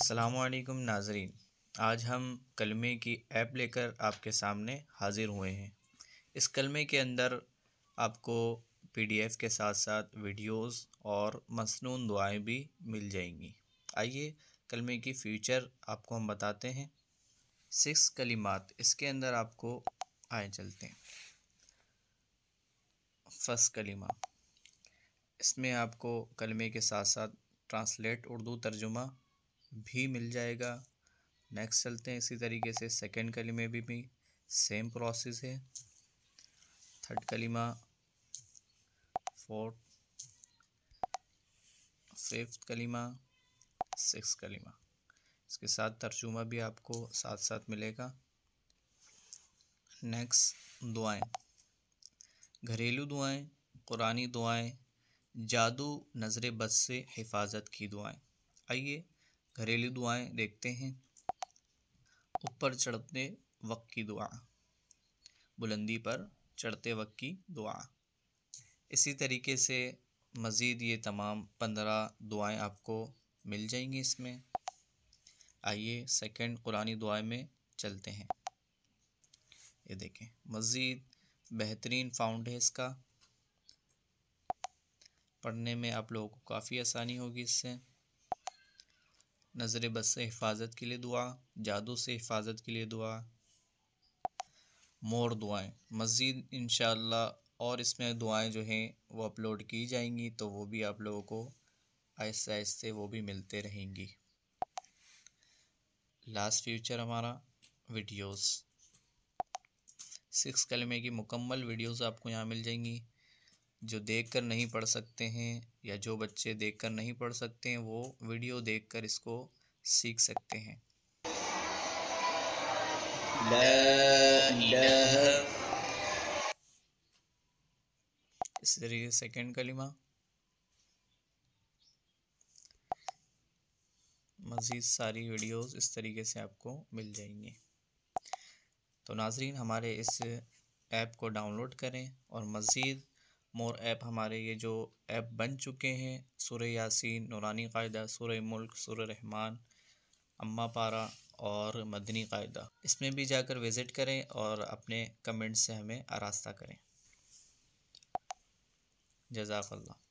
असलकम नाजरीन आज हम कलमे की ऐप लेकर आपके सामने हाज़िर हुए हैं इस कलमे के अंदर आपको पीडीएफ के साथ साथ वीडियोस और मसनून दुआएं भी मिल जाएंगी आइए कलमे की फ्यूचर आपको हम बताते हैं सिक्स कलिमात इसके अंदर आपको आए चलते हैं फर्स्ट कलिमा इसमें आपको कलमे के साथ साथ ट्रांसलेट उर्दू तर्जुमा भी मिल जाएगा नेक्स्ट चलते हैं इसी तरीके से सेकेंड कलीमे भी, भी सेम प्रोसेस है थर्ड कलीमा फोर्थ फिफ्थ कलीमा सिक्स कलीमा इसके साथ तर्जुमा भी आपको साथ साथ मिलेगा नेक्स्ट दुआएं घरेलू दुआएं कुरानी दुआएं जादू नज़र बद से हिफाजत की दुआएं आइए घरेलू दुआएं देखते हैं ऊपर चढ़ते वक्त की दुआ बुलंदी पर चढ़ते वक्त की दुआ इसी तरीके से मज़ीद ये तमाम पंद्रह दुआएं आपको मिल जाएंगी इसमें आइए सेकंड कुरानी दुआ में चलते हैं ये देखें मज़ीद बेहतरीन फाउंड है इसका पढ़ने में आप लोगों को काफ़ी आसानी होगी इससे नज़र बद से हिफाजत के लिए दुआ जादू से हिफाजत के लिए दुआ मोर दुआएं मज़ीद इन और इसमें दुआएं जो हैं वो अपलोड की जाएंगी तो वो भी आप लोगों को आहिस्ते आहिस्ते वो भी मिलते रहेंगी लास्ट फ्यूचर हमारा वीडियोस सिक्स कलमे की मुकम्मल वीडियोस आपको यहाँ मिल जाएंगी जो देखकर नहीं पढ़ सकते हैं या जो बच्चे देखकर नहीं पढ़ सकते हैं वो वीडियो देखकर इसको सीख सकते हैं इस तरीके सेकेंड कलिमा मज़ीद सारी वीडियोस इस तरीके से आपको मिल जाएंगी तो नाजरीन हमारे इस ऐप को डाउनलोड करें और मज़ीद मोर ऐप हमारे ये जो ऐप बन चुके हैं सुर यासीन नौरानी कायदा सुर मुल्क सुर रहमान अम्मा पारा और मदनी कायदा इसमें भी जाकर विज़िट करें और अपने कमेंट से हमें आरास्ता करें जजाकल्ला